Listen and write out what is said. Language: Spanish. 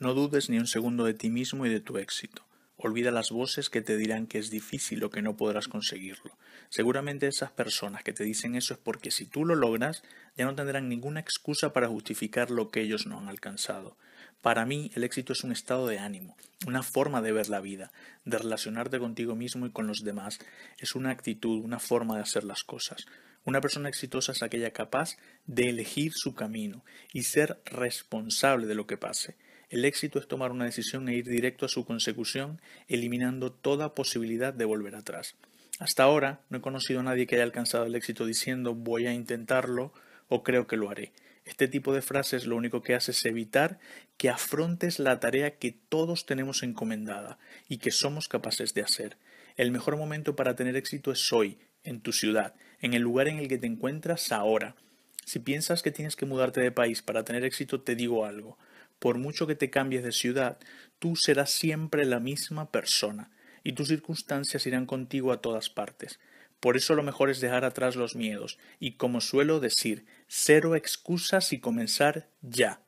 No dudes ni un segundo de ti mismo y de tu éxito. Olvida las voces que te dirán que es difícil o que no podrás conseguirlo. Seguramente esas personas que te dicen eso es porque si tú lo logras, ya no tendrán ninguna excusa para justificar lo que ellos no han alcanzado. Para mí, el éxito es un estado de ánimo, una forma de ver la vida, de relacionarte contigo mismo y con los demás. Es una actitud, una forma de hacer las cosas. Una persona exitosa es aquella capaz de elegir su camino y ser responsable de lo que pase el éxito es tomar una decisión e ir directo a su consecución, eliminando toda posibilidad de volver atrás. Hasta ahora no he conocido a nadie que haya alcanzado el éxito diciendo voy a intentarlo o creo que lo haré. Este tipo de frases lo único que hace es evitar que afrontes la tarea que todos tenemos encomendada y que somos capaces de hacer. El mejor momento para tener éxito es hoy, en tu ciudad, en el lugar en el que te encuentras ahora. Si piensas que tienes que mudarte de país para tener éxito, te digo algo. Por mucho que te cambies de ciudad, tú serás siempre la misma persona y tus circunstancias irán contigo a todas partes. Por eso lo mejor es dejar atrás los miedos y, como suelo decir, cero excusas y comenzar ya.